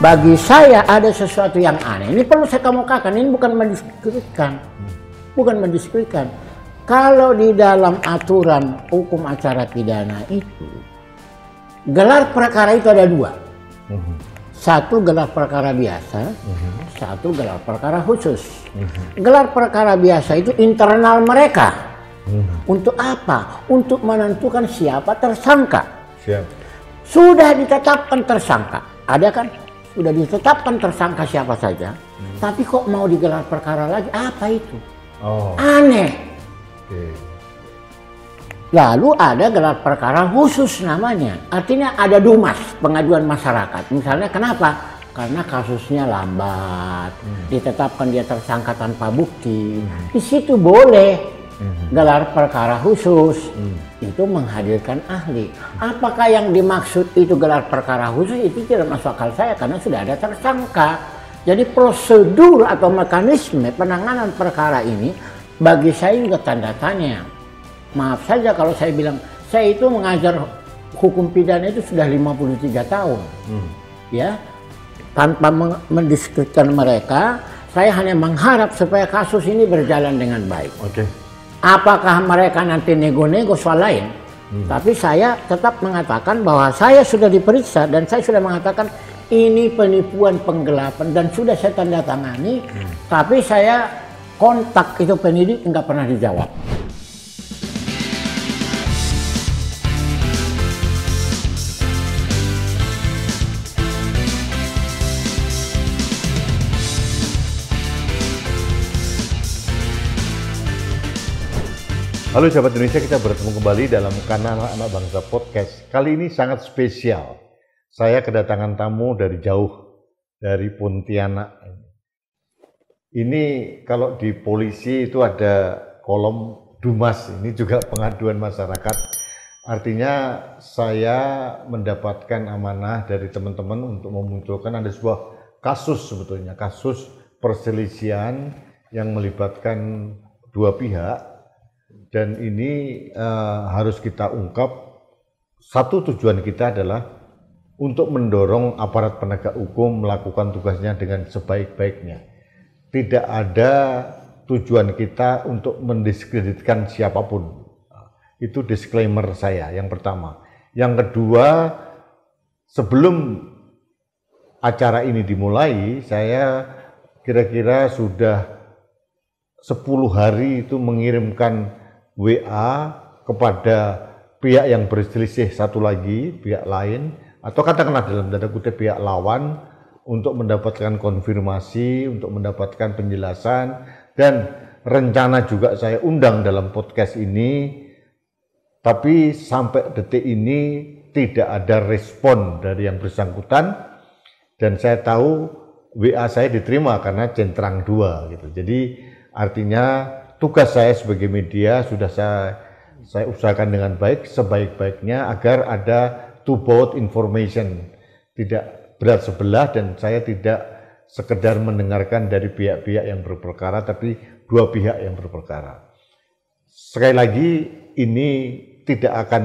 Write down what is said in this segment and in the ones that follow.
bagi saya ada sesuatu yang aneh. Ini perlu saya kemukakan, ini bukan mendiskreditkan. Bukan mendiskreditkan. Kalau di dalam aturan hukum acara pidana itu, gelar perkara itu ada dua. Mhm. Satu gelar perkara biasa, mhm. satu gelar perkara khusus. Mhm. Gelar perkara biasa itu internal mereka. Untuk apa? Untuk menentukan siapa tersangka. Sudah ditetapkan tersangka, ada kan? sudah ditetapkan tersangka siapa saja, hmm. tapi kok mau digelar perkara lagi? Apa itu? Oh. Aneh. Okay. Lalu ada gelar perkara khusus namanya. Artinya ada dumas, pengaduan masyarakat. Misalnya kenapa? Karena kasusnya lambat, hmm. ditetapkan dia tersangka tanpa bukti. Hmm. Di situ boleh hmm. gelar perkara khusus hmm. itu menghadirkan ahli. Apakah yang dimaksud itu gelar perkara khusus itu tidak masuk akal saya karena sudah ada tersangka. Jadi prosedur atau mekanisme penanganan perkara ini bagi saya juga tanda tanya. Maaf saja kalau saya bilang saya itu mengajar hukum pidana itu sudah 53 tahun. Hmm. Ya. Tanpa mendiskusikan mereka, saya hanya mengharap supaya kasus ini berjalan dengan baik. Oke. Okay. Apakah mereka nanti nego-nego soal lain? Hmm. Tapi saya tetap mengatakan bahwa saya sudah diperiksa dan saya sudah mengatakan ini penipuan penggelapan dan sudah saya tanda tangani. Hmm. Tapi saya kontak itu penyidik nggak pernah dijawab. Halo sahabat Indonesia, kita bertemu kembali dalam kanal Anak Bangsa Podcast. Kali ini sangat spesial. Saya kedatangan tamu dari jauh, dari Pontianak. Ini kalau di polisi itu ada kolom Dumas, ini juga pengaduan masyarakat. Artinya saya mendapatkan amanah dari teman-teman untuk memunculkan ada sebuah kasus sebetulnya, kasus perselisihan yang melibatkan dua pihak dan ini uh, harus kita ungkap. Satu tujuan kita adalah untuk mendorong aparat penegak hukum melakukan tugasnya dengan sebaik-baiknya. Tidak ada tujuan kita untuk mendiskreditkan siapapun. Itu disclaimer saya yang pertama. Yang kedua, sebelum acara ini dimulai, saya kira-kira sudah 10 hari itu mengirimkan WA kepada pihak yang berselisih satu lagi, pihak lain, atau katakanlah dalam tanda kutip pihak lawan untuk mendapatkan konfirmasi, untuk mendapatkan penjelasan, dan rencana juga saya undang dalam podcast ini, tapi sampai detik ini tidak ada respon dari yang bersangkutan, dan saya tahu WA saya diterima karena centrang dua gitu. Jadi artinya tugas saya sebagai media sudah saya saya usahakan dengan baik sebaik-baiknya agar ada two boat information tidak berat sebelah dan saya tidak sekedar mendengarkan dari pihak-pihak yang berperkara tapi dua pihak yang berperkara. Sekali lagi ini tidak akan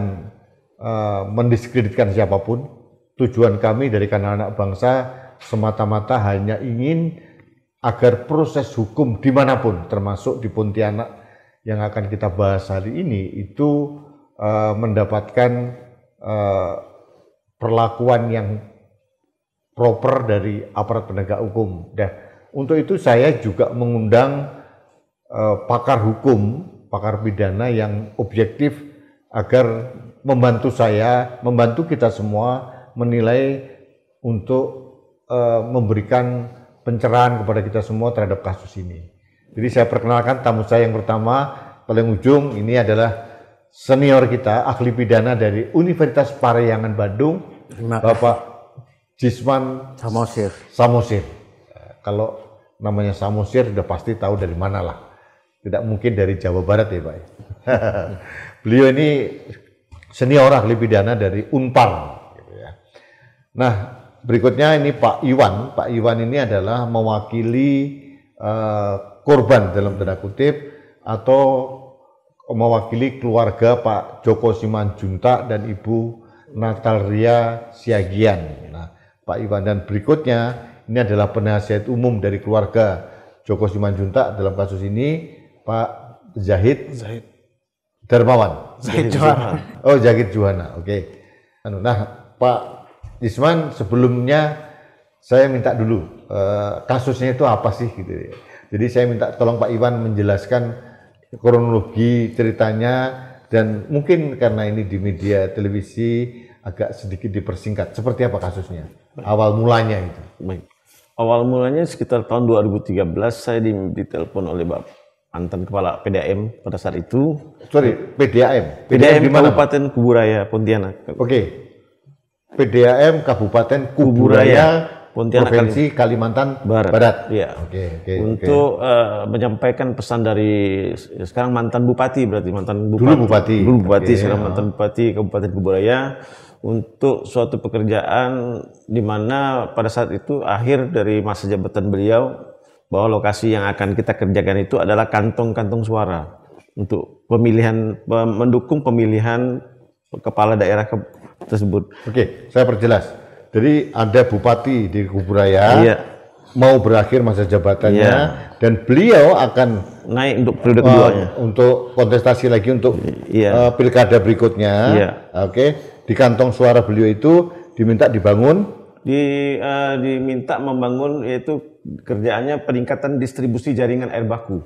uh, mendiskreditkan siapapun. Tujuan kami dari kanan anak bangsa semata-mata hanya ingin agar proses hukum dimanapun termasuk di Pontianak yang akan kita bahas hari ini itu uh, mendapatkan uh, perlakuan yang proper dari aparat penegak hukum. Dan untuk itu saya juga mengundang uh, pakar hukum, pakar pidana yang objektif agar membantu saya, membantu kita semua menilai untuk uh, memberikan pencerahan kepada kita semua terhadap kasus ini. Jadi saya perkenalkan tamu saya yang pertama paling ujung ini adalah senior kita ahli pidana dari Universitas Parayangan Bandung, Bapak Jisman Samosir. Samosir. Kalau namanya Samosir sudah pasti tahu dari mana lah. Tidak mungkin dari Jawa Barat ya Pak. Beliau ini senior ahli pidana dari Unpar. Gitu ya. Nah, berikutnya ini Pak Iwan. Pak Iwan ini adalah mewakili uh, korban dalam tanda kutip atau mewakili keluarga Pak Joko Simanjuntak dan Ibu Natalia Siagian. Nah, Pak Iwan dan berikutnya ini adalah penasihat umum dari keluarga Joko Simanjuntak dalam kasus ini Pak Zahid, Zahid. Darmawan. Zahid Juhana. Oh, Zahid Juhana. Oke. Okay. Anu, nah, Pak Isman sebelumnya saya minta dulu eh, kasusnya itu apa sih gitu ya. Jadi saya minta tolong Pak Iwan menjelaskan kronologi ceritanya dan mungkin karena ini di media televisi agak sedikit dipersingkat. Seperti apa kasusnya? Awal mulanya itu. Baik. Awal mulanya sekitar tahun 2013 saya ditelepon oleh Bapak mantan kepala PDAM pada saat itu. Sorry, PDAM. PDAM, PDAM di Kabupaten Kuburaya, Pontianak. Oke. Okay. PDAM Kabupaten Kuburaya, Pontianak Provinsi Kalimantan Barat. Barat. Ya. okay, okay, Untuk okay. Uh, eh, menyampaikan pesan dari sekarang mantan bupati berarti mantan bupati. Dulu bupati. Dulu bupati okay. sekarang mantan bupati Kabupaten Kuburaya untuk suatu pekerjaan di mana pada saat itu akhir dari masa jabatan beliau bahwa lokasi yang akan kita kerjakan itu adalah kantong-kantong suara untuk pemilihan mendukung pemilihan kepala daerah tersebut. Oke, saya perjelas. Jadi ada bupati di Kuburaya iya. mau berakhir masa jabatannya iya. dan beliau akan naik untuk periode uh, keduanya untuk kontestasi lagi untuk iya. uh, pilkada berikutnya. Iya. Oke, di kantong suara beliau itu diminta dibangun di uh, diminta membangun yaitu kerjaannya peningkatan distribusi jaringan air baku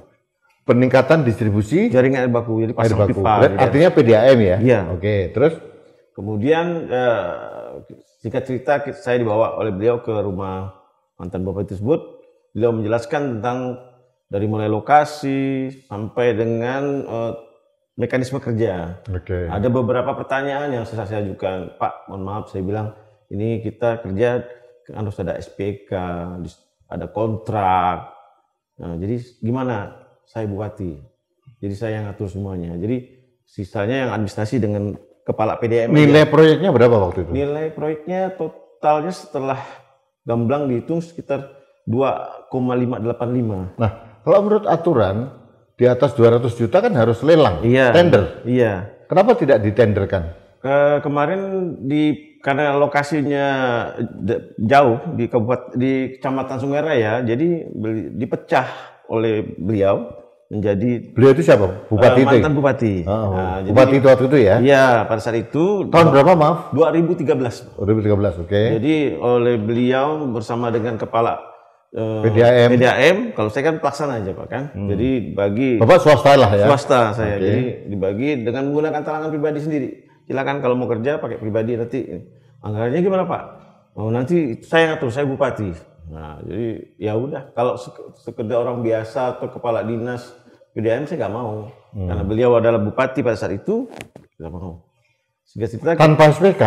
peningkatan distribusi jaringan air baku jadi pasang air baku. pipa gitu ya. Artinya PDAM ya? Iya. Oke, terus Kemudian eh, singkat cerita saya dibawa oleh beliau ke rumah mantan bapak tersebut. Beliau menjelaskan tentang dari mulai lokasi sampai dengan eh, mekanisme kerja. Okay. Ada beberapa pertanyaan yang saya ajukan, Pak. Mohon maaf, saya bilang ini kita kerja kan harus ada SPK, ada kontrak. Nah, jadi gimana? Saya buati? Jadi saya yang ngatur semuanya. Jadi sisanya yang administrasi dengan kepala PDM. Nilai ya. proyeknya berapa waktu itu? Nilai proyeknya totalnya setelah gamblang dihitung sekitar 2,585. Nah, kalau menurut aturan di atas 200 juta kan harus lelang, iya, tender. Iya. Kenapa tidak ditenderkan? Ke, kemarin di karena lokasinya jauh di kabupaten di kecamatan Sungai Raya, jadi dipecah oleh beliau menjadi beliau itu siapa bupati uh, mantan itu? bupati ah, oh, Nah, bupati jadi, itu waktu itu ya iya pada saat itu tahun berapa maaf 2013 2013 oke okay. jadi oleh beliau bersama dengan kepala uh, eh, PDAM PDAM kalau saya kan pelaksana aja pak kan hmm. jadi bagi bapak swasta lah ya swasta saya okay. jadi dibagi dengan menggunakan talangan pribadi sendiri silakan kalau mau kerja pakai pribadi nanti anggarannya gimana pak oh, nanti saya ngatur saya bupati nah jadi ya udah kalau sekedar orang biasa atau kepala dinas PDAM saya nggak mau hmm. karena beliau adalah bupati pada saat itu nggak mau. Sehingga kita tanpa SPK.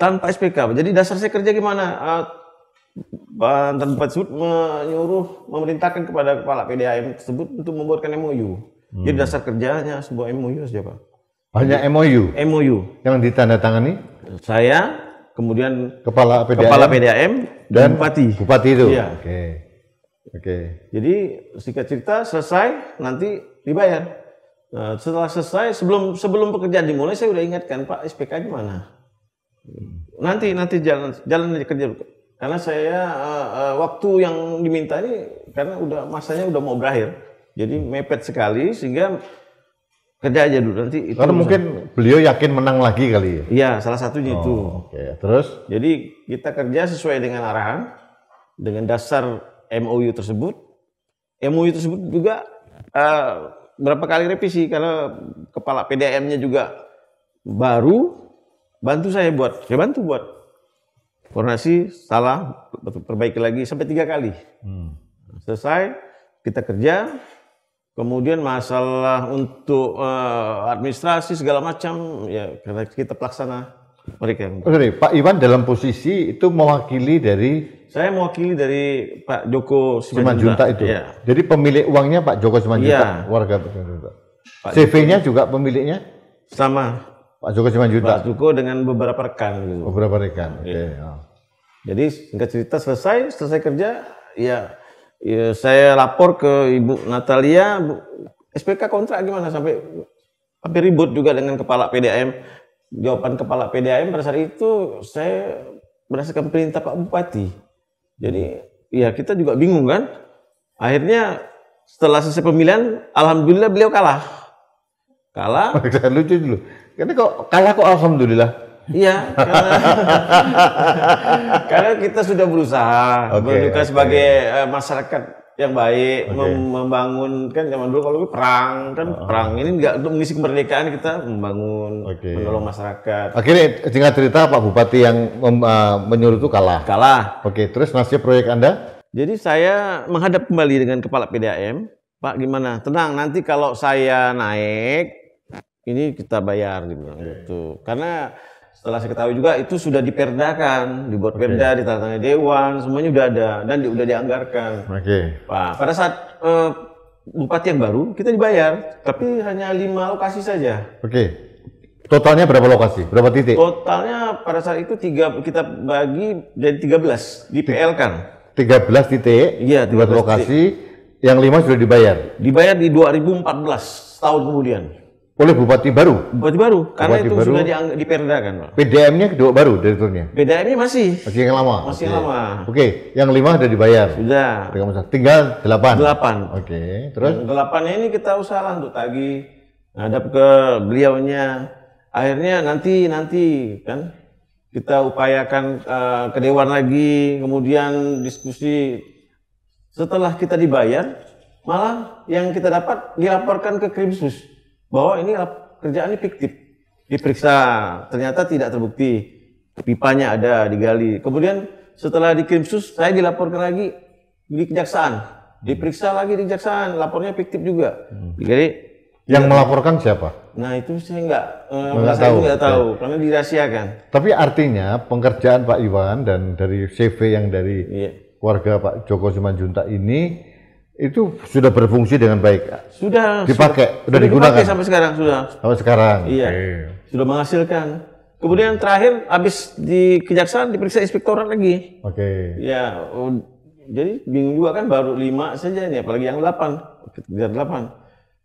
Tanpa SPK. Jadi dasar saya kerja gimana? Eh, Antar Bupati tersebut menyuruh memerintahkan kepada kepala PDAM tersebut untuk membuatkan MOU. Hmm. Jadi dasar kerjanya sebuah MOU saja pak. Hanya MOU. MOU yang ditandatangani. Saya kemudian kepala PDAM, kepala PDAM dan bupati. Bupati itu. Iya. Okay. Oke. Jadi singkat cerita selesai nanti dibayar. Nah, setelah selesai sebelum sebelum pekerjaan dimulai saya udah ingatkan Pak spk di mana. Nanti nanti jalan jalan aja kerja karena saya uh, uh, waktu yang diminta ini karena udah masanya udah mau berakhir. Jadi mepet sekali sehingga kerja aja dulu nanti itu. Karena mungkin beliau yakin menang lagi kali ya. Iya, salah satunya oh, itu. Oke, okay. terus jadi kita kerja sesuai dengan arahan dengan dasar MOU tersebut. MOU tersebut juga uh, berapa kali revisi karena kepala PDM-nya juga baru bantu saya buat, saya bantu buat koordinasi salah perbaiki lagi sampai tiga kali hmm. selesai kita kerja kemudian masalah untuk uh, administrasi segala macam ya karena kita pelaksana mereka. Sorry, Pak Iwan dalam posisi itu mewakili dari saya mewakili dari Pak Joko Simanjunta, juta itu. Ya. Jadi pemilik uangnya Pak Joko Simanjunta, ya. warga CV-nya juga pemiliknya sama Pak Joko Simanjunta. Pak Joko dengan beberapa rekan gitu. Beberapa rekan. Oke. Okay. Iya. Ya. Jadi singkat cerita selesai, selesai kerja ya, ya saya lapor ke Ibu Natalia, Bu, SPK kontrak gimana sampai hampir ribut juga dengan kepala PDAM jawaban kepala PDAM pada saat itu saya berdasarkan perintah Pak Bupati. Jadi ya kita juga bingung kan. Akhirnya setelah selesai pemilihan, alhamdulillah beliau kalah. Kalah. Lucu dulu. Karena kok kalah kok alhamdulillah. Iya, karena, karena kita sudah berusaha okay, berduka okay. sebagai eh, masyarakat yang baik okay. membangun kan zaman dulu kalau perang kan uh perang ini nggak untuk mengisi kemerdekaan kita membangun okay. menolong masyarakat akhirnya tinggal cerita Pak Bupati yang uh, menyuruh itu kalah kalah oke okay, terus nasib proyek anda jadi saya menghadap kembali dengan kepala PDAM Pak gimana tenang nanti kalau saya naik ini kita bayar dibilang okay. gitu karena setelah saya ketahui juga itu sudah diperdakan, dibuat okay. perda, ditandatangani dewan, semuanya sudah ada dan di, sudah dianggarkan. Oke. Okay. Nah, pada saat eh, bupati yang baru kita dibayar, tapi hanya lima lokasi saja. Oke. Okay. Totalnya berapa lokasi? Berapa titik? Totalnya pada saat itu tiga kita bagi dari 13 di PL kan. 13 titik. Iya, 13 lokasi. Titik. Yang lima sudah dibayar. Dibayar di 2014 tahun kemudian. Oleh Bupati Baru? Bupati Baru, karena Bupati itu baru. sudah di, Perda kan Pak. PDM-nya kedua baru direkturnya? PDM-nya masih. Masih yang lama? Masih yang lama. Oke, okay. yang lima sudah dibayar? Sudah. Tinggal delapan? Delapan. Oke, okay. terus? delapan ini kita usahakan untuk tagi ngadap ke beliaunya. Akhirnya nanti, nanti kan kita upayakan uh, ke Dewan lagi, kemudian diskusi. Setelah kita dibayar, malah yang kita dapat dilaporkan ke Krimsus bahwa ini kerjaan ini fiktif. Diperiksa, ternyata tidak terbukti. Pipanya ada digali. Kemudian setelah dikirim sus, saya dilaporkan lagi di kejaksaan. Diperiksa lagi di kejaksaan, lapornya fiktif juga. Hmm. Jadi yang melaporkan siapa? Nah itu saya nggak eh, nggak tahu, nggak tahu ya. karena dirahasiakan. Tapi artinya pengerjaan Pak Iwan dan dari CV yang dari ya. keluarga Pak Joko Simanjuntak ini itu sudah berfungsi dengan baik. Sudah dipakai, sudah, sudah digunakan dipakai sampai sekarang sudah. Sampai sekarang. Iya. Okay. Sudah menghasilkan. Kemudian terakhir habis di kejaksaan diperiksa inspektorat lagi. Oke. Okay. Ya, oh, jadi bingung juga kan baru lima saja nih, apalagi yang delapan, kejar delapan.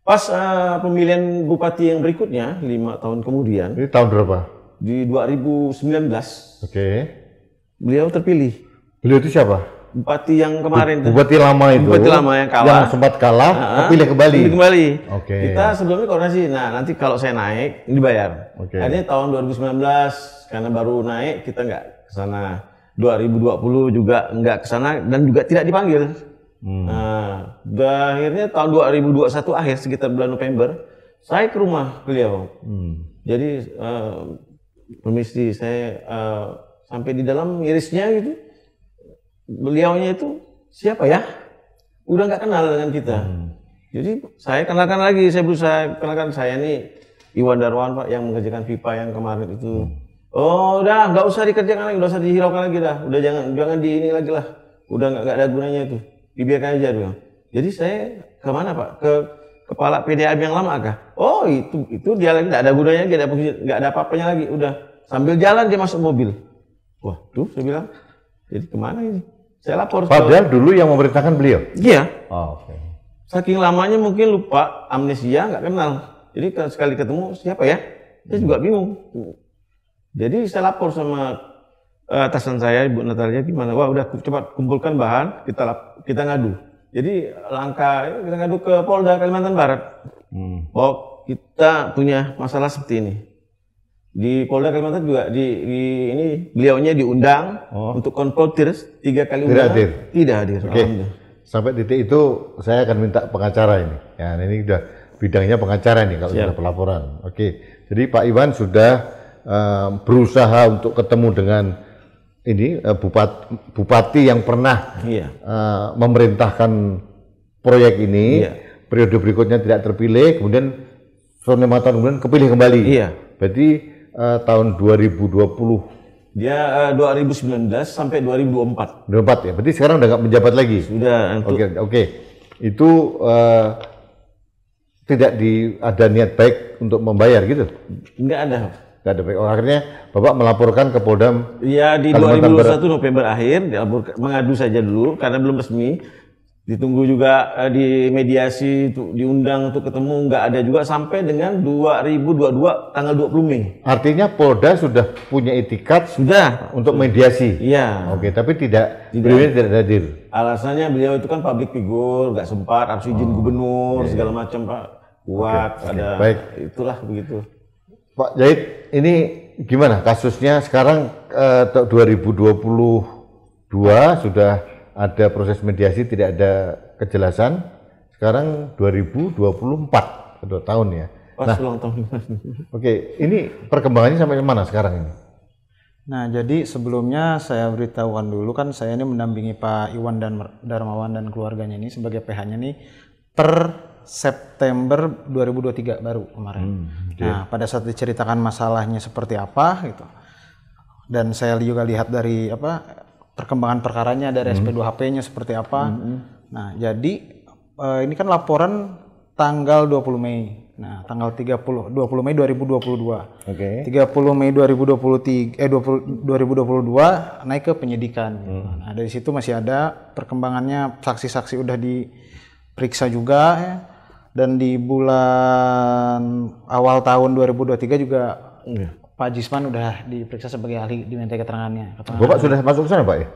Pas uh, pemilihan bupati yang berikutnya lima tahun kemudian. Ini tahun berapa? Di 2019. Oke. Okay. Beliau terpilih. Beliau itu siapa? bupati yang kemarin bupati lama itu bupati lama yang kalah yang sempat kalah nah, ah. pilih kembali pilih kembali oke okay. kita sebelumnya koordinasi nah nanti kalau saya naik ini dibayar oke okay. akhirnya tahun 2019 karena baru naik kita nggak ke sana 2020 juga nggak ke sana dan juga tidak dipanggil hmm. nah akhirnya tahun 2021 akhir sekitar bulan November saya ke rumah beliau hmm. jadi uh, permisi saya uh, sampai di dalam irisnya gitu beliaunya itu siapa ya? Udah nggak kenal dengan kita. Hmm. Jadi saya kenalkan lagi, saya berusaha kenalkan saya ini Iwan Darwan Pak yang mengerjakan pipa yang kemarin itu. Hmm. Oh udah nggak usah dikerjakan lagi, udah usah dihiraukan lagi dah. Udah jangan jangan di ini lagi lah. Udah nggak ada gunanya itu. Dibiarkan aja dulu. Jadi saya kemana Pak? Ke kepala PDAM yang lama kah? Oh itu itu dia lagi nggak ada gunanya, nggak ada nggak ada apa-apanya lagi. Udah sambil jalan dia masuk mobil. Wah tuh saya bilang. Jadi kemana ini? Saya lapor. Padahal dulu yang memerintahkan beliau. Iya. Oh, Oke. Okay. Saking lamanya mungkin lupa amnesia nggak kenal. Jadi sekali ketemu siapa ya? Saya juga hmm. bingung. Jadi saya lapor sama uh, atasan saya Ibu Natalia gimana? Wah udah cepat kumpulkan bahan kita lap, kita ngadu. Jadi langkah kita ngadu ke Polda Kalimantan Barat. Hmm. Oh kita punya masalah seperti ini di Polda Kalimantan juga di, di ini beliaunya diundang oh. untuk tirs tiga kali tidak hadir tidak hadir okay. sampai titik itu saya akan minta pengacara ini ya ini sudah bidangnya pengacara nih kalau Siap. sudah pelaporan oke okay. jadi Pak Iwan sudah uh, berusaha untuk ketemu dengan ini uh, bupat, bupati yang pernah iya. uh, memerintahkan proyek ini iya. periode berikutnya tidak terpilih kemudian lima tahun kemudian kepilih kembali iya. berarti uh, tahun 2020 dia uh, eh, 2019 sampai 2024. 24 ya. Berarti sekarang udah nggak menjabat lagi. Sudah. Oke, okay, oke. Okay. Itu uh, tidak di ada niat baik untuk membayar gitu? Nggak ada. Nggak ada baik. Oh, akhirnya Bapak melaporkan ke Polda. Iya, di Kalimantan 2021 November akhir mengadu saja dulu karena belum resmi ditunggu juga eh, di mediasi tuh, diundang untuk ketemu nggak ada juga sampai dengan 2022 tanggal 20 Mei. Artinya Polda sudah punya etikat sudah untuk mediasi. Iya. Oke, tapi tidak, beliau tidak hadir. Alasannya beliau itu kan public figure, nggak sempat harus izin oh, gubernur iya, iya. segala macam Pak. Kuat okay, ada okay, baik. itulah begitu. Pak Jait, ini gimana kasusnya sekarang eh, 2022 sudah ada proses mediasi tidak ada kejelasan. Sekarang 2024, dua tahun ya. Pas nah, ulang tahun. Oke, okay, ini perkembangannya sampai mana sekarang ini? Nah, jadi sebelumnya saya beritahuan dulu kan saya ini mendampingi Pak Iwan dan Darmawan dan keluarganya ini sebagai PH-nya nih per September 2023 baru kemarin. Hmm, okay. Nah, pada saat diceritakan masalahnya seperti apa gitu. Dan saya juga lihat dari apa perkembangan perkaranya dari hmm. SP2HP-nya seperti apa. Hmm. Nah, jadi uh, ini kan laporan tanggal 20 Mei. Nah, tanggal 30 20 Mei 2022. Oke. Okay. 30 Mei 2023 eh 20, 2022 naik ke penyidikan. Hmm. Nah, nah, dari situ masih ada perkembangannya saksi-saksi udah diperiksa juga ya. Dan di bulan awal tahun 2023 juga yeah. Pak Jisman udah diperiksa sebagai ahli diminta keterangannya. keterangannya. Bapak sudah masuk ke sana Pak ya?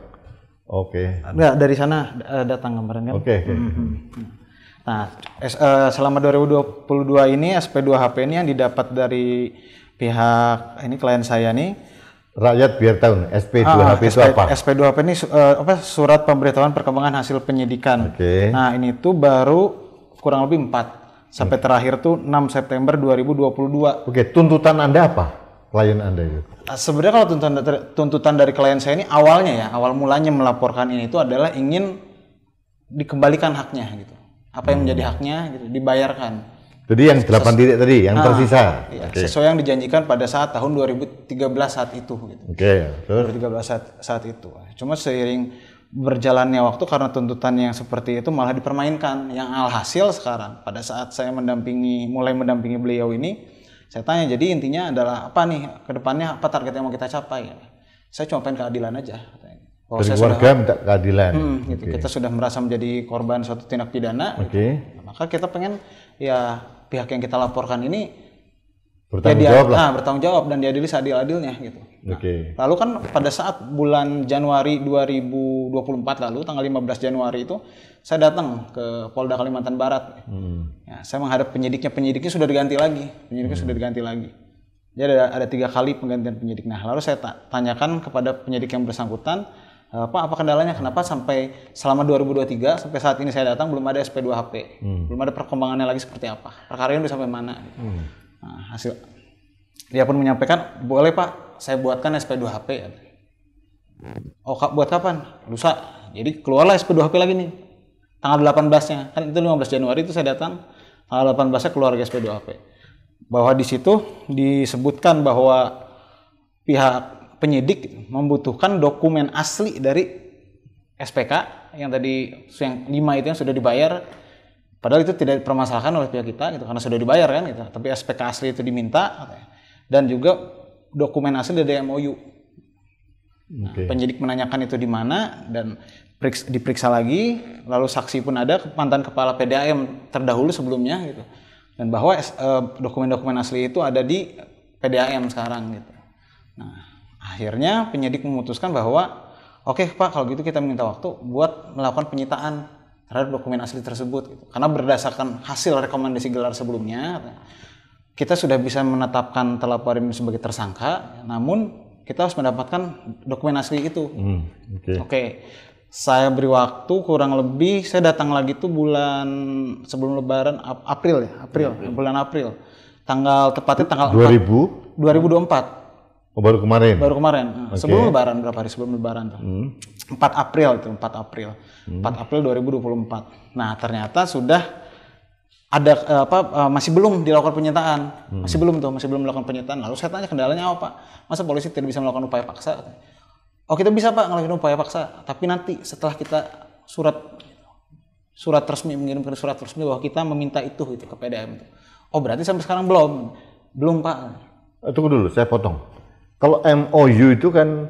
Oke. Okay. dari sana eh, datang kemarin kan. Oke. Okay, okay. Mm hmm, -hmm. Nah, eh, selama 2022 ini SP2HP ini yang didapat dari pihak ini klien saya nih rakyat biar tahu SP2HP ah, itu apa? SP2HP ini uh, apa surat pemberitahuan perkembangan hasil penyidikan. Okay. Nah, ini tuh baru kurang lebih 4 sampai hmm. terakhir tuh 6 September 2022. Oke, tuntutan Anda apa? klien Anda itu? Ya? Eh, sebenarnya kalau tuntutan, dari klien saya ini awalnya ya, awal mulanya melaporkan ini itu adalah ingin dikembalikan haknya gitu. Apa yang hmm. menjadi haknya gitu, dibayarkan. Jadi yang delapan titik tadi, yang ah, tersisa. Iya, okay. Sesuai yang dijanjikan pada saat tahun 2013 saat itu. Gitu. Oke. Okay, ya, 2013 saat, saat itu. Cuma seiring berjalannya waktu karena tuntutan yang seperti itu malah dipermainkan. Yang alhasil sekarang pada saat saya mendampingi, mulai mendampingi beliau ini, saya tanya, jadi intinya adalah apa nih kedepannya apa target yang mau kita capai? Gitu. Saya cuma pengen keadilan aja. keluarga minta keadilan. Hmm, gitu, Kita sudah merasa menjadi korban suatu tindak pidana. Okay. Gitu. Maka kita pengen ya pihak yang kita laporkan ini bertanggung ya, jawab lah. Nah, bertanggung jawab dan diadili seadil-adilnya gitu. Nah, Oke. Okay. Lalu kan pada saat bulan Januari 2024 lalu tanggal 15 Januari itu saya datang ke Polda Kalimantan Barat. Hmm. Ya, saya menghadap penyidiknya, penyidiknya sudah diganti lagi, penyidiknya hmm. sudah diganti lagi. Jadi ada, ada tiga kali penggantian penyidik. Nah, lalu saya tanyakan kepada penyidik yang bersangkutan, eh, Pak, apa kendalanya? Kenapa sampai selama 2023 sampai saat ini saya datang belum ada SP2 HP, hmm. belum ada perkembangannya lagi seperti apa? Perkara ini sampai mana? Hmm. Nah, hasil dia pun menyampaikan, boleh pak, saya buatkan SP2HP. Oh, kak, buat kapan? Lusa. Jadi keluarlah SP2HP lagi nih. Tanggal 18-nya. Kan itu 15 Januari itu saya datang. Tanggal 18-nya keluar SP2HP. Bahwa di situ disebutkan bahwa pihak penyidik membutuhkan dokumen asli dari SPK yang tadi yang 5 itu yang sudah dibayar Padahal itu tidak dipermasalahkan oleh pihak kita gitu karena sudah dibayar kan gitu. Tapi SPK asli itu diminta dan juga dokumen asli dari MOU. Nah, Penyidik menanyakan itu di mana dan diperiksa lagi, lalu saksi pun ada mantan kepala PDAM terdahulu sebelumnya gitu. Dan bahwa eh, dokumen-dokumen eh, asli itu ada di PDAM sekarang gitu. Nah, akhirnya penyidik memutuskan bahwa oke okay, Pak kalau gitu kita minta waktu buat melakukan penyitaan terhadap dokumen asli tersebut gitu. karena berdasarkan hasil rekomendasi gelar sebelumnya kita sudah bisa menetapkan ini sebagai tersangka namun kita harus mendapatkan dokumen asli itu hmm, oke okay. okay. saya beri waktu kurang lebih saya datang lagi tuh bulan sebelum lebaran April ya April, April. bulan April tanggal tepatnya tanggal 2000 4, 2024 Oh, baru kemarin. Baru kemarin. Okay. Sebelum lebaran berapa hari sebelum lebaran tuh. Hmm. 4 April itu, 4 April. Hmm. 4 April 2024. Nah, ternyata sudah ada eh, apa eh, masih belum dilakukan penyitaan. Hmm. Masih belum tuh, masih belum melakukan penyitaan. Lalu saya tanya kendalanya apa, Pak? Masa polisi tidak bisa melakukan upaya paksa? Oh, kita bisa, Pak, ngelakuin upaya paksa, tapi nanti setelah kita surat surat resmi mengirimkan surat resmi bahwa kita meminta itu itu ke PDAM itu. Oh, berarti sampai sekarang belum. Belum, Pak. Eh, tunggu dulu, saya potong kalau MOU itu kan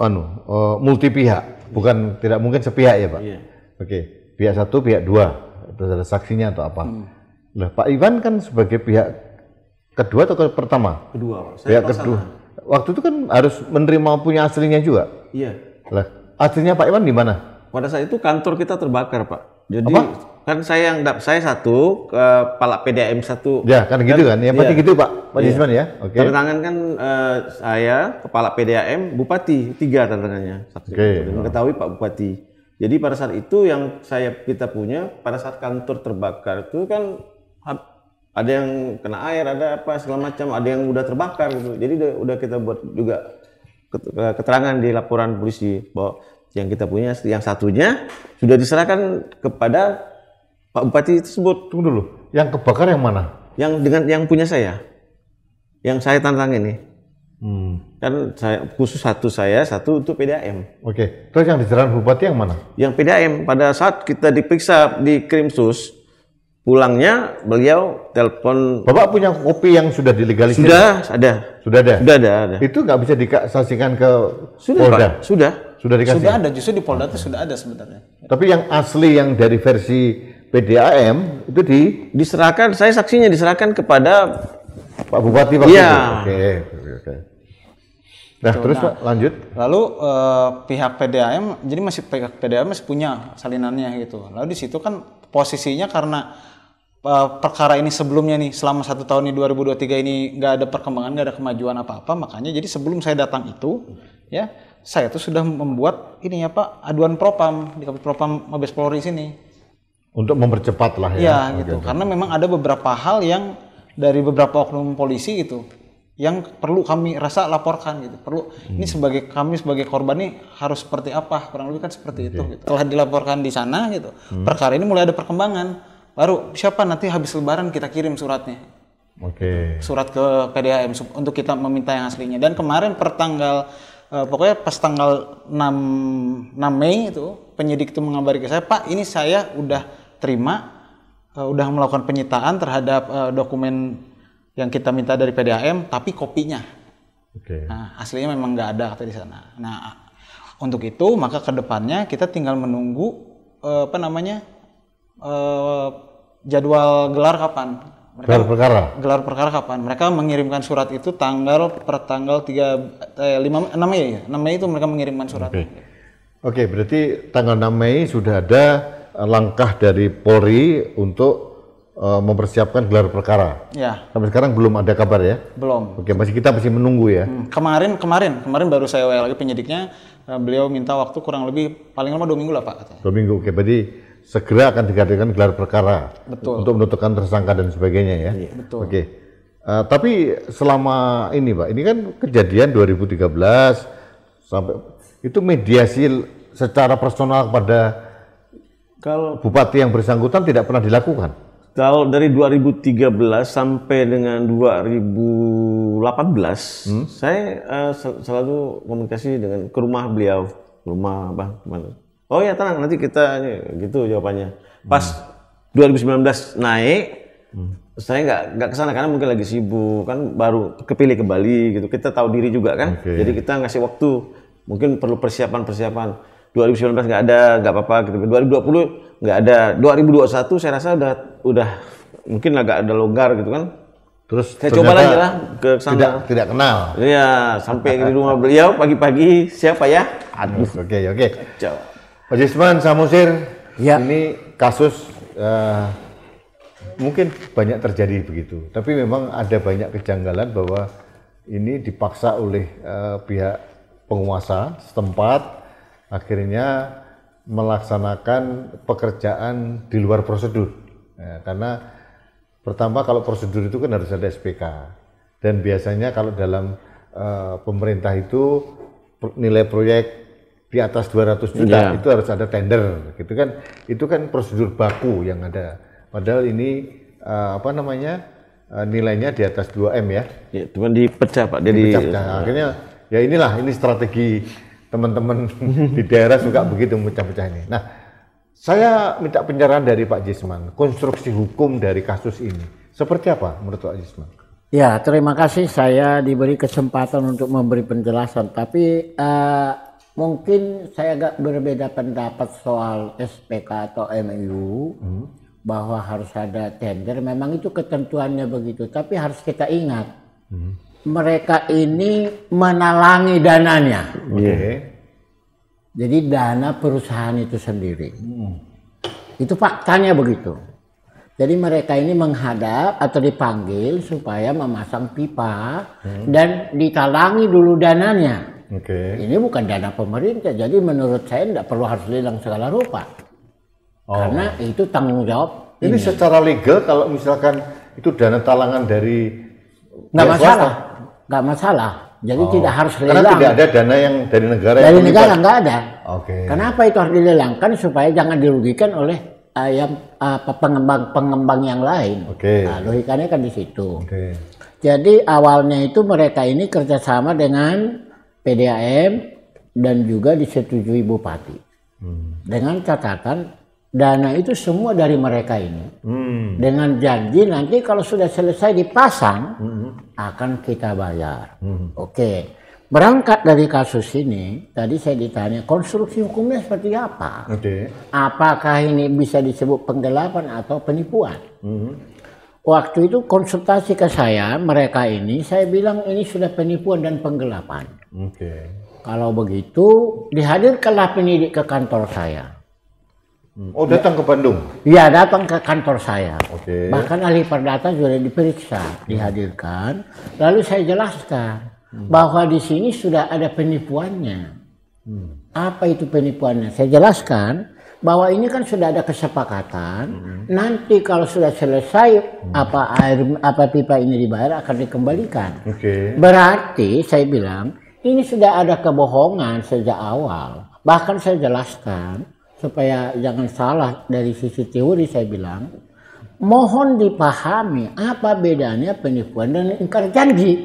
anu uh, eh, multi pihak, bukan tidak mungkin sepihak ya, Pak. Yeah. Oke, okay. pihak satu, pihak dua, itu adalah saksinya atau apa. Hmm. Nah, Pak Iwan kan sebagai pihak kedua atau pertama? Kedua, Pak. Saya pihak kedua. Sana. Waktu itu kan harus menerima punya aslinya juga. Iya. Lah, aslinya Pak Iwan di mana? Pada saat itu kantor kita terbakar, Pak. Jadi Apa? kan saya yang dap saya satu, kepala PDAM satu. Ya kan gitu kan, kan? yang pasti ya. gitu Pak, Pak Jisman iya. ya. Oke. Okay. Tantangan kan uh, saya kepala PDAM, Bupati tiga tantangannya. Oke. Okay. mengetahui Pak Bupati. Jadi pada saat itu yang saya kita punya pada saat kantor terbakar itu kan ada yang kena air, ada apa segala macam, ada yang udah terbakar gitu. Jadi udah kita buat juga eh, keterangan di laporan polisi bahwa yang kita punya yang satunya sudah diserahkan kepada Pak Bupati tersebut. Tunggu dulu. Yang kebakar yang mana? Yang dengan yang punya saya. Yang saya tantang ini. Hmm. Kan saya khusus satu saya, satu itu PDAM. Oke. Terus yang diserahkan bupati yang mana? Yang PDAM. Pada saat kita diperiksa di Krimsus, pulangnya beliau telepon. Bapak punya kopi yang sudah dilegalisir? Sudah ada. Sudah ada. Sudah ada. ada. Itu nggak bisa dikasasikan ke sudah, Polda. Pak, sudah. Sudah dikasih. Sudah ya? ada, justru di Polda itu sudah ada sebenarnya. Tapi yang asli yang dari versi PDAM itu di diserahkan saya saksinya diserahkan kepada Pak Bupati Pak. Iya. Oke. Oke. Nah, terus nah, Pak lanjut. Lalu eh, pihak PDAM jadi masih pihak PDAM masih punya salinannya gitu. Lalu di situ kan posisinya karena eh, perkara ini sebelumnya nih selama satu tahun ini 2023 ini nggak ada perkembangan nggak ada kemajuan apa apa makanya jadi sebelum saya datang itu ya saya tuh sudah membuat ini ya Pak aduan propam di Kabupaten Propam Mabes Polri sini. Untuk mempercepat lah ya. Iya gitu. Karena memang ada beberapa hal yang dari beberapa oknum polisi itu yang perlu kami rasa laporkan gitu. Perlu hmm. ini sebagai kami sebagai korban ini harus seperti apa? Kurang lebih kan seperti okay. itu gitu. Telah dilaporkan di sana gitu. Hmm. Perkara ini mulai ada perkembangan. Baru siapa nanti habis lebaran kita kirim suratnya. Oke. Okay. Surat ke PDAM untuk kita meminta yang aslinya. Dan kemarin pertanggal uh, pokoknya pas tanggal 6 6 Mei itu penyidik itu mengabari ke saya, "Pak, ini saya udah terima uh, udah melakukan penyitaan terhadap uh, dokumen yang kita minta dari PDAM tapi kopinya." Okay. Nah, aslinya memang nggak ada kata di sana. Nah, untuk itu maka kedepannya kita tinggal menunggu uh, apa namanya uh, jadwal gelar kapan mereka gelar perkara. Gelar perkara kapan? Mereka mengirimkan surat itu tanggal per tanggal tiga eh, 5 enam Mei ya. 6 Mei itu mereka mengirimkan surat. Oke. Okay. okay, berarti tanggal 6 Mei sudah ada eh, langkah dari Polri untuk uh, mempersiapkan gelar perkara. Ya. Sampai sekarang belum ada kabar ya? Belum. Oke, masih kita masih menunggu ya. Hmm. Kemarin, kemarin, kemarin baru saya WA lagi penyidiknya, eh, beliau minta waktu kurang lebih paling lama dua minggu lah Pak. Dua minggu, oke. Berarti segera akan digadikan gelar perkara Betul. untuk menentukan tersangka dan sebagainya ya. Iya. Oke. Okay. Uh, eh, tapi selama ini Pak, ini kan kejadian 2013 sampai itu mediasi secara personal kepada kalau bupati yang bersangkutan tidak pernah dilakukan. Kalau dari 2013 sampai dengan 2018, hmm? saya uh, sel selalu komunikasi dengan ke rumah beliau, rumah apa, mana? oh ya tenang nanti kita gitu jawabannya pas hmm. 2019 naik hmm. saya nggak nggak kesana karena mungkin lagi sibuk kan baru kepilih ke Bali gitu kita tahu diri juga kan okay. jadi kita ngasih waktu mungkin perlu persiapan persiapan 2019 nggak ada nggak apa-apa gitu 2020 nggak ada 2021 saya rasa udah udah mungkin agak ada longgar gitu kan Terus saya coba lagi lah ke sana. Tidak, tidak kenal. Iya, sampai di rumah beliau pagi-pagi siapa ya? Aduh. Oke, okay, oke. Okay. Pak Jisman, Samusir, ya. ini kasus uh, mungkin banyak terjadi begitu. Tapi memang ada banyak kejanggalan bahwa ini dipaksa oleh uh, pihak penguasa setempat akhirnya melaksanakan pekerjaan di luar prosedur. Ya, karena pertama kalau prosedur itu kan harus ada SPK. Dan biasanya kalau dalam uh, pemerintah itu nilai proyek di atas 200 juta yeah. itu harus ada tender gitu kan itu kan prosedur baku yang ada padahal ini uh, apa namanya uh, nilainya di atas 2 m ya ya cuma dipecah pak jadi dipecah, pecah. Iya. akhirnya ya inilah ini strategi teman-teman di daerah suka begitu pecah-pecah ini nah saya minta pencerahan dari Pak Jisman konstruksi hukum dari kasus ini seperti apa menurut Pak Jisman Ya, terima kasih saya diberi kesempatan untuk memberi penjelasan. Tapi uh, Mungkin saya agak berbeda pendapat soal SPK atau MU hmm. bahwa harus ada tender. Memang itu ketentuannya begitu, tapi harus kita ingat hmm. mereka ini menalangi dananya. Iya. Okay. Jadi dana perusahaan itu sendiri. Hmm. Itu faktanya begitu. Jadi mereka ini menghadap atau dipanggil supaya memasang pipa hmm. dan ditalangi dulu dananya. Okay. Ini bukan dana pemerintah, jadi menurut saya tidak perlu harus lelang segala rupa. Oh. Karena itu tanggung jawab. Ini, ini secara legal kalau misalkan itu dana talangan dari nggak masalah, nggak masalah. Jadi oh. tidak harus lelang. Karena tidak ada dana yang dari negara. Dari yang negara nggak ada. Oke. Okay. Kenapa itu harus dilelangkan supaya jangan dirugikan oleh ayam eh, apa pengembang pengembang yang lain. Oke. Okay. Nah, logikanya kan di situ. Oke. Okay. Jadi awalnya itu mereka ini kerjasama dengan PDAM dan juga disetujui bupati. Hmm. Dengan catatan dana itu semua dari mereka ini. Hmm. Dengan janji nanti kalau sudah selesai dipasang hmm. akan kita bayar. Hmm. Oke. Okay. Berangkat dari kasus ini, tadi saya ditanya konstruksi hukumnya seperti apa? Okay. Apakah ini bisa disebut penggelapan atau penipuan? Hmm. Waktu itu konsultasi ke saya, mereka ini, saya bilang ini sudah penipuan dan penggelapan. Oke. Okay. Kalau begitu, dihadirkanlah penyidik ke kantor saya. Hmm. Oh, datang ke Bandung? Iya, datang ke kantor saya. Oke. Okay. Bahkan ahli perdata sudah diperiksa, dihadirkan. Lalu saya jelaskan hmm. bahwa di sini sudah ada penipuannya. Hmm. Apa itu penipuannya? Saya jelaskan bahwa ini kan sudah ada kesepakatan hmm. nanti kalau sudah selesai hmm. apa air apa pipa ini dibayar akan dikembalikan. Okay. Berarti saya bilang ini sudah ada kebohongan sejak awal. Bahkan saya jelaskan supaya jangan salah dari sisi teori saya bilang mohon dipahami apa bedanya penipuan dan ingkar janji.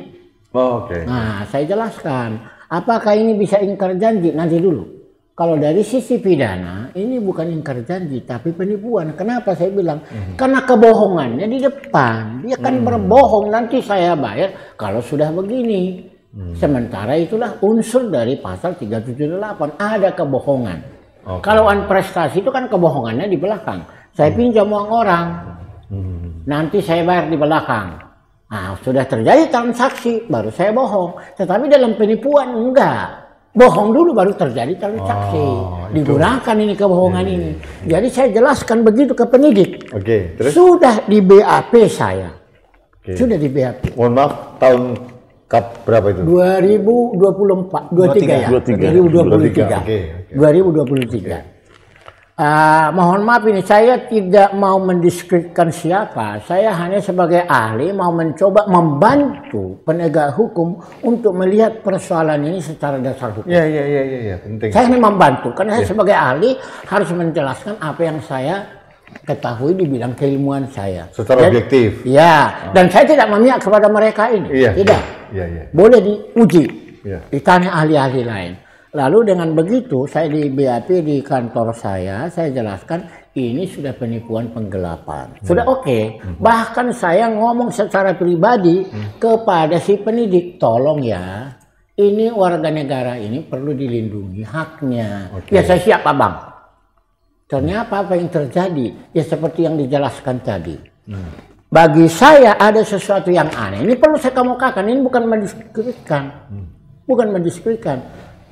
Oh, Oke. Okay. Nah, saya jelaskan. Apakah ini bisa ingkar janji nanti dulu? Kalau dari sisi pidana, ini bukan ingkar janji, tapi penipuan. Kenapa saya bilang? Hmm. Karena kebohongannya di depan. Dia kan hmm. berbohong, nanti saya bayar kalau sudah begini. Hmm. Sementara itulah unsur dari pasal 378. Ada kebohongan. Okay. Kalau prestasi itu kan kebohongannya di belakang. Saya hmm. pinjam uang orang, hmm. nanti saya bayar di belakang. Nah, sudah terjadi transaksi, baru saya bohong. Tetapi dalam penipuan, enggak bohong dulu baru terjadi transaksi. Oh, Digunakan ini kebohongan hmm. ini. Iya, iya, Jadi saya jelaskan begitu ke penyidik. Oke, okay, terus? Sudah di BAP saya. Okay. Sudah di BAP. Mohon maaf, tahun Kap berapa itu? 2024, 23, 23 ya. 23. 2023. Okay, okay. 2023. Okay. Uh, mohon maaf ini saya tidak mau mendiskreditkan siapa. Saya hanya sebagai ahli mau mencoba membantu penegak hukum untuk melihat persoalan ini secara dasar hukum. Iya iya iya iya ya, penting. Saya hanya membantu karena ya. saya sebagai ahli harus menjelaskan apa yang saya ketahui di bidang keilmuan saya. Secara dan, objektif. Ya, ah. dan saya tidak memihak kepada mereka ini. Ya, tidak. Iya, iya, Ya. Boleh diuji. Ya. Ditanya ahli-ahli lain. Lalu dengan begitu saya di BAP di kantor saya, saya jelaskan ini sudah penipuan penggelapan. Hmm. Sudah oke. Okay. Hmm. Bahkan saya ngomong secara pribadi hmm. kepada si pendidik, tolong ya, ini warga negara ini perlu dilindungi haknya. Okay. Ya saya siap, Abang. Ternyata apa yang terjadi? Ya seperti yang dijelaskan tadi. Hmm. Bagi saya ada sesuatu yang aneh. Ini perlu saya kemukakan. Ini bukan mendiskreditkan. Hmm. Bukan mendiskreditkan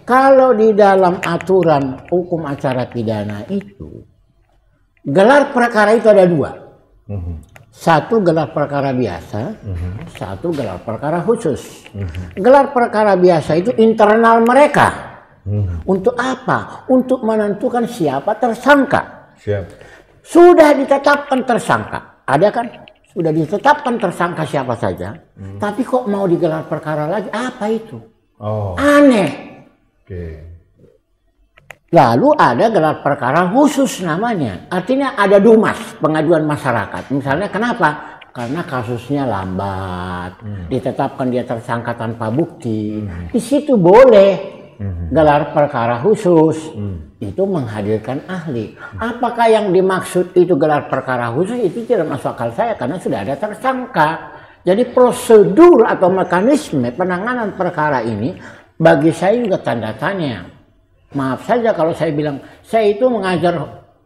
kalau di dalam aturan hukum acara pidana itu, gelar perkara itu ada dua. Mm -hmm. Satu gelar perkara biasa, mm -hmm. satu gelar perkara khusus. Mm -hmm. Gelar perkara biasa itu internal mereka. Mhm. Untuk apa? Untuk menentukan siapa tersangka. Siap. Sudah ditetapkan tersangka, ada kan? Sudah ditetapkan tersangka siapa saja, mhm. tapi kok mau digelar perkara lagi? Apa itu? Oh. Aneh. Oke. Lalu ada gelar perkara khusus namanya. Artinya ada dumas, pengaduan masyarakat. Misalnya kenapa? Karena kasusnya lambat, hmm. ditetapkan dia tersangka tanpa bukti. Hmm. Di situ boleh hmm. gelar perkara khusus. Hmm. Itu menghadirkan ahli. Hmm. Apakah yang dimaksud itu gelar perkara khusus itu tidak masuk akal saya karena sudah ada tersangka. Jadi prosedur atau mekanisme penanganan perkara ini bagi saya juga tanda tanya. Maaf saja kalau saya bilang, saya itu mengajar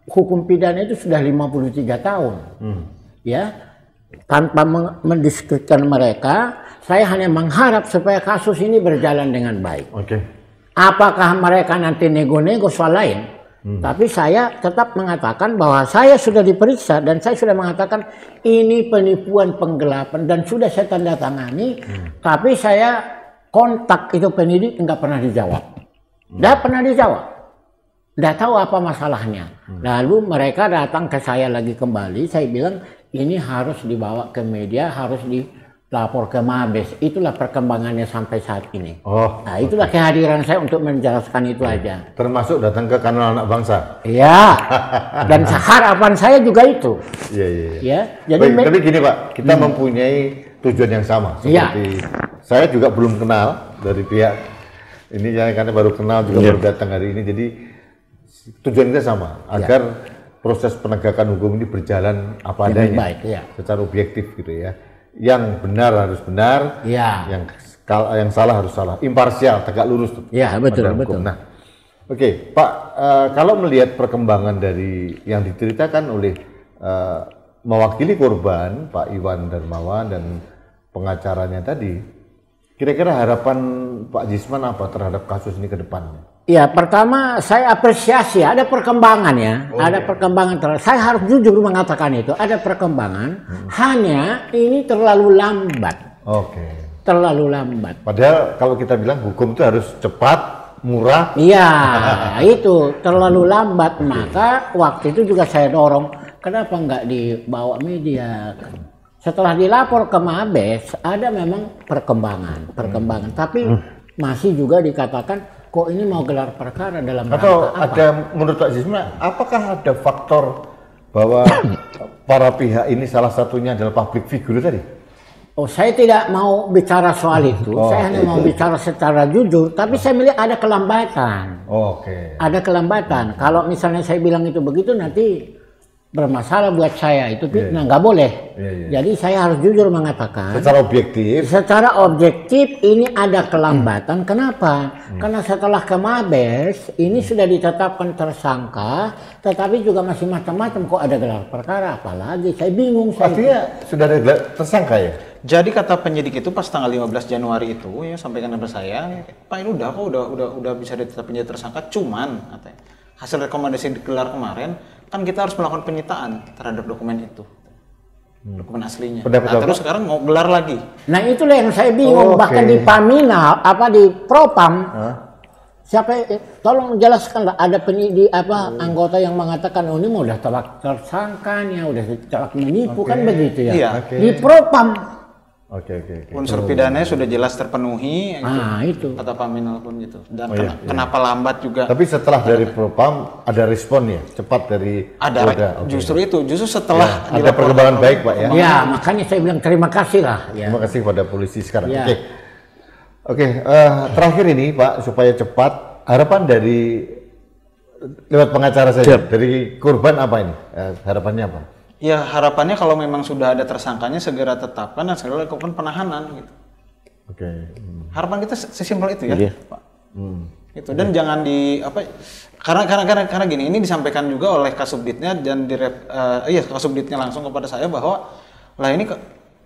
hukum pidana itu sudah 53 tahun. Hmm. Ya, tanpa mendiskusikan mereka, saya hanya mengharap supaya kasus ini berjalan dengan baik. Oke. Okay. Apakah mereka nanti nego-nego soal lain? Hmm. Tapi saya tetap mengatakan bahwa saya sudah diperiksa dan saya sudah mengatakan ini penipuan penggelapan dan sudah saya tanda tangani. Hmm. Tapi saya kontak itu penyidik nggak pernah dijawab. Nggak hmm. pernah dijawab. Nggak tahu apa masalahnya. Hmm. Lalu mereka datang ke saya lagi kembali, saya bilang ini harus dibawa ke media, harus di dilapor ke Mabes. Itulah perkembangannya sampai saat ini. Oh, nah, itulah okay. kehadiran saya untuk menjelaskan itu hmm. aja. Termasuk datang ke kanal anak bangsa. Iya. Dan harapan saya juga itu. Iya, iya. iya. Ya, jadi Baik, tapi gini Pak, kita hmm. mempunyai tujuan yang sama. Iya. Seperti ya. saya juga belum kenal dari pihak ini ya karena baru kenal juga ya. baru datang hari ini. Jadi tujuan kita sama iya. agar ya. proses penegakan hukum ini berjalan apa adanya, baik, ya. secara objektif gitu ya. Yang benar harus benar, ya. yang yang salah harus salah, imparsial, tegak lurus. Ya betul betul. Nah, oke okay, Pak, uh, kalau melihat perkembangan dari yang diceritakan oleh uh, mewakili korban Pak Iwan Darmawan dan pengacaranya tadi, kira-kira harapan Pak Jisman apa terhadap kasus ini ke depannya? Ya pertama saya apresiasi ada perkembangan ya, oh, ada iya. perkembangan terlalu. Saya harus jujur mengatakan itu ada perkembangan, hmm. hanya ini terlalu lambat. Oke. Okay. Terlalu lambat. Padahal kalau kita bilang hukum itu harus cepat, murah. Iya, itu terlalu lambat. Maka waktu itu juga saya dorong kenapa nggak dibawa media? Setelah dilapor ke Mabes, ada memang perkembangan, perkembangan. Hmm. Tapi hmm. masih juga dikatakan kok ini mau gelar perkara dalam atau apa? ada menurut Pak Zizma, apakah ada faktor bahwa para pihak ini salah satunya adalah public figure tadi? Oh, saya tidak mau bicara soal hmm. itu. Oh, saya hanya mau bicara secara jujur, tapi ah. saya melihat ada kelambatan. Oh, Oke. Okay. Ada kelambatan. Hmm. Kalau misalnya saya bilang itu begitu nanti bermasalah buat saya itu iya, iya. fitnah nggak boleh. Iya, jadi saya harus jujur mengatakan. Secara objektif. Secara objektif ini ada kelambatan. Hmm. Kenapa? Hmm. Karena setelah ke Mabes ini hmm. sudah ditetapkan tersangka, tetapi juga masih macam-macam kok ada gelar perkara apalagi saya bingung. Pastinya saya. sudah ada gelar tersangka ya. Jadi kata penyidik itu pas tanggal 15 Januari itu ya sampaikan kepada saya, Pak ini udah kok udah udah udah bisa ditetapkan tersangka, cuman hasil rekomendasi gelar kemarin kan kita harus melakukan penyitaan terhadap dokumen itu hmm. dokumen aslinya. Pendapat nah, terus sekarang mau gelar lagi. Nah itulah yang saya bingung. Oh, okay. Bahkan di Pamina apa di Propam, huh? siapa? Eh, tolong jelaskanlah ada penyidik apa oh. anggota yang mengatakan oh ini mau udah telak tersangkanya, udah telak menipu okay. kan begitu ya. Iya. Okay. Di Propam Oke okay, oke. Unsur pidananya sudah jelas terpenuhi. Ah gitu. itu. Kata Pak Minal pun gitu. Dan oh, iya, ken iya. kenapa lambat juga? Tapi setelah dari Propam ada respon ya, cepat dari. Ada. Roda. Okay. Justru itu, justru setelah. Ya, ada perkembangan baik pak ya. Iya makanya saya bilang terima kasih lah. Ya. Terima kasih pada polisi sekarang. Oke. Ya. Oke okay. okay, uh, eh, terakhir ini pak supaya cepat harapan dari lewat pengacara saja. Siap. dari korban apa ini uh, harapannya apa? ya harapannya kalau memang sudah ada tersangkanya segera tetapkan dan segera lakukan penahanan gitu. Oke. Okay. Hmm. Harapan kita sesimpel itu ya, yeah. Pak. Hmm. Itu dan yeah. jangan di apa karena karena karena karena gini ini disampaikan juga oleh kasubditnya dan di uh, eh, iya kasubditnya langsung kepada saya bahwa lah ini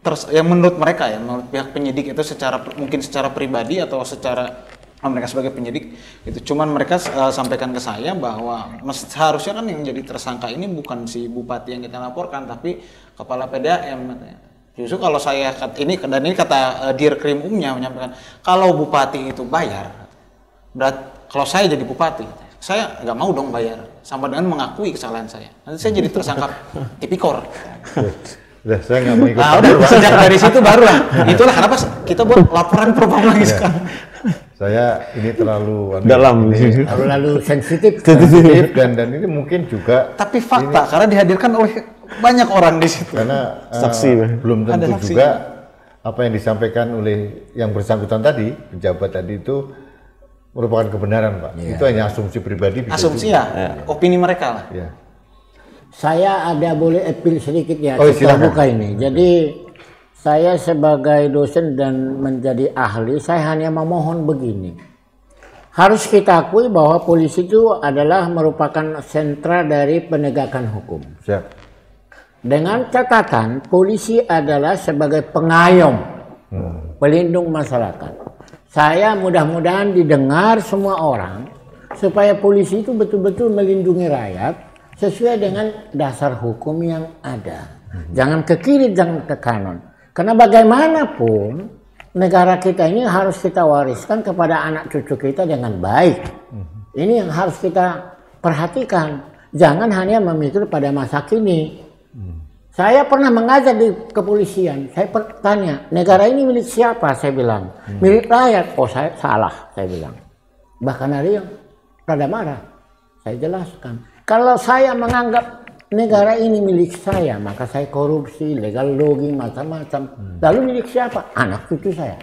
ters, yang menurut mereka ya menurut pihak penyidik itu secara mungkin secara pribadi atau secara mereka sebagai penyidik itu cuman mereka uh, sampaikan ke saya bahwa seharusnya kan yang jadi tersangka ini bukan si bupati yang kita laporkan tapi kepala PDAM Justru kalau saya ini dan ini kata uh, krim umnya menyampaikan kalau bupati itu bayar berat kalau saya jadi bupati saya nggak mau dong bayar sama dengan mengakui kesalahan saya nanti saya jadi tersangka tipikor Udah, saya nggak mau ikut. Nah, udah, sejak dari situ baru lah. Itulah kenapa kita buat laporan perubahan lagi iya. sekarang saya ini terlalu aneh. Ya, dalam terlalu sensitif sensitif dan dan ini mungkin juga tapi fakta ini, karena dihadirkan oleh banyak orang di situ karena saksi uh, belum tentu Ada juga apa yang disampaikan oleh yang bersangkutan tadi pejabat tadi itu merupakan kebenaran pak ya. itu hanya asumsi pribadi asumsi ya ya opini mereka lah ya. saya ada boleh epil sedikit ya oh, kita buka ini jadi saya sebagai dosen dan menjadi ahli, saya hanya memohon begini. Harus kita akui bahwa polisi itu adalah merupakan sentra dari penegakan hukum. Siap. Dengan catatan, polisi adalah sebagai pengayom, hmm. pelindung masyarakat. Saya mudah-mudahan didengar semua orang supaya polisi itu betul-betul melindungi rakyat sesuai dengan dasar hukum yang ada. Hmm. Jangan ke kiri, jangan ke kanan karena bagaimanapun negara kita ini harus kita wariskan kepada anak cucu kita dengan baik. Mhm. Ini yang harus kita perhatikan. Jangan hanya memikir pada masa kini. Mhm. Saya pernah mengajar di kepolisian. Saya bertanya, negara ini milik siapa? Saya bilang, mhm. milik rakyat. Oh, saya salah. Saya bilang. Bahkan ada yang rada marah. Saya jelaskan. Kalau saya menganggap negara ini milik saya, maka saya korupsi, legal logging, macam-macam. Lalu milik siapa? Anak cucu saya.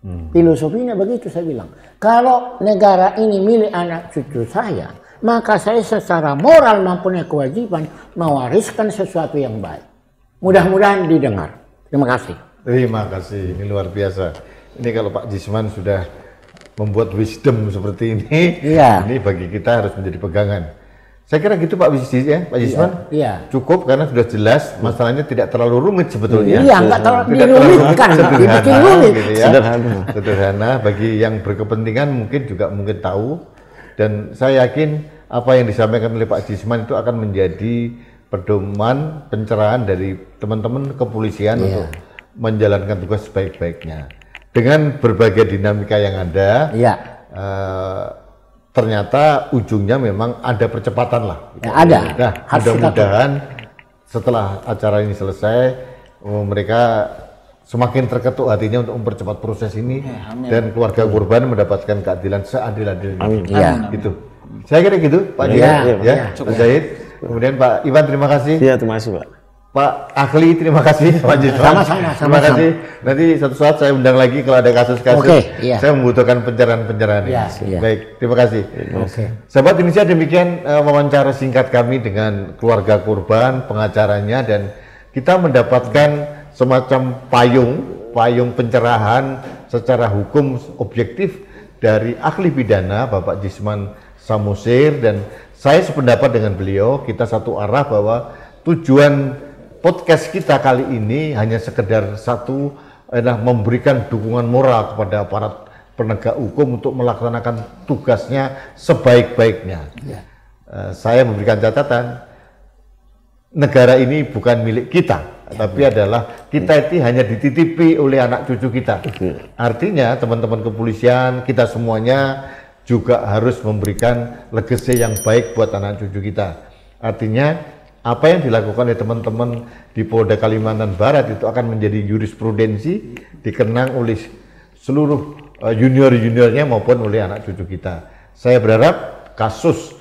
Hmm. Filosofinya begitu saya bilang. Kalau negara ini milik anak cucu saya, maka saya secara moral mempunyai kewajiban mewariskan sesuatu yang baik. Mudah-mudahan didengar. Terima kasih. Terima kasih. Ini luar biasa. Ini kalau Pak Jisman sudah membuat wisdom seperti ini, iya. ini bagi kita harus menjadi pegangan. Saya kira gitu Pak Wisdi ya, Pak Jisman. Iya, iya. Cukup karena sudah jelas masalahnya tidak terlalu rumit sebetulnya. Iya, enggak terlalu tidak terlalu rumit, sederhana, rumit. Gitu ya. sederhana. sederhana bagi yang berkepentingan mungkin juga mungkin tahu dan saya yakin apa yang disampaikan oleh Pak Jisman itu akan menjadi pedoman pencerahan dari teman-teman kepolisian iya. untuk menjalankan tugas sebaik-baiknya dengan berbagai dinamika yang ada. Iya. Uh, ternyata ujungnya memang ada percepatan lah. Ya, ada. Nah, mudah-mudahan setelah acara ini selesai oh, mereka semakin terketuk hatinya untuk mempercepat proses ini ya, dan keluarga korban mendapatkan keadilan seadil-adilnya. Amin. Nah, ya. Itu. Saya kira gitu, Pak ya, ya, ya, ya. Pak Zahid. Kemudian Pak Iwan, terima kasih. Iya, terima kasih, Pak. Pak ahli, terima kasih. Iya, Pak Jitwan. Sama-sama. Terima sama, kasih. Nanti satu saat saya undang lagi kalau ada kasus-kasus. okay, iya. Saya membutuhkan pencerahan-pencerahan ya, Iya. Baik, terima kasih. Iya, oke. Okay. Sahabat Indonesia demikian uh, wawancara singkat kami dengan keluarga korban, pengacaranya dan kita mendapatkan semacam payung, payung pencerahan secara hukum objektif dari ahli pidana Bapak Jisman Samusir dan saya sependapat dengan beliau, kita satu arah bahwa tujuan podcast kita kali ini hanya sekedar satu adalah memberikan dukungan moral kepada aparat penegak hukum untuk melaksanakan tugasnya sebaik-baiknya. Ya. Eh, saya memberikan catatan negara ini bukan milik kita, ya, tapi ya. adalah kita itu hanya dititipi oleh anak cucu kita. Artinya teman-teman kepolisian kita semuanya juga harus memberikan legacy yang baik buat anak cucu kita. Artinya apa yang dilakukan oleh teman-teman di Polda Kalimantan Barat itu akan menjadi jurisprudensi dikenang oleh seluruh eh, junior-juniornya maupun oleh anak cucu kita. Saya berharap kasus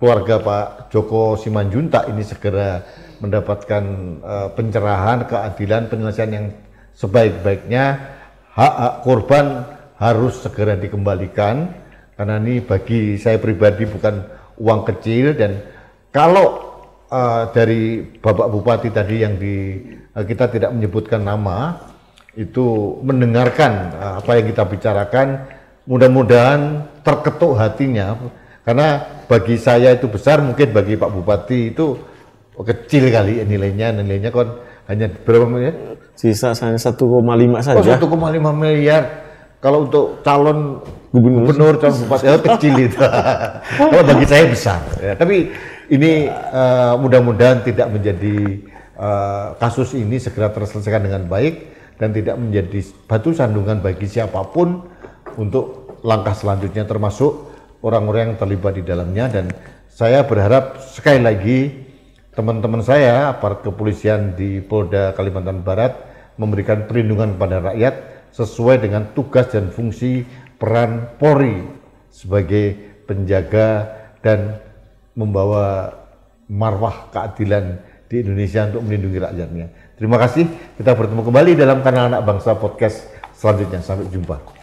keluarga Pak Joko Simanjuntak ini segera mendapatkan eh, pencerahan, keadilan, penyelesaian yang sebaik-baiknya. Hak-hak korban harus segera dikembalikan karena ini bagi saya pribadi bukan uang kecil dan kalau uh, dari Bapak Bupati tadi yang di uh, kita tidak menyebutkan nama itu mendengarkan uh, apa yang kita bicarakan mudah-mudahan terketuk hatinya karena bagi saya itu besar mungkin bagi Pak Bupati itu kecil kali ya nilainya nilainya kan hanya berapa miliar? Sisa hanya 1,5 saja. Oh, 1,5 miliar. Kalau untuk calon gubernur, gubernur calon bupati itu oh, kecil itu. Kalau bagi saya besar. Ya, tapi ini uh, mudah-mudahan tidak menjadi uh, kasus ini segera terselesaikan dengan baik dan tidak menjadi batu sandungan bagi siapapun untuk langkah selanjutnya termasuk orang-orang yang terlibat di dalamnya dan saya berharap sekali lagi teman-teman saya aparat kepolisian di Polda Kalimantan Barat memberikan perlindungan kepada rakyat sesuai dengan tugas dan fungsi peran Polri sebagai penjaga dan membawa marwah keadilan di Indonesia untuk melindungi rakyatnya. Terima kasih. Kita bertemu kembali dalam kanal Anak Bangsa Podcast selanjutnya. Sampai jumpa.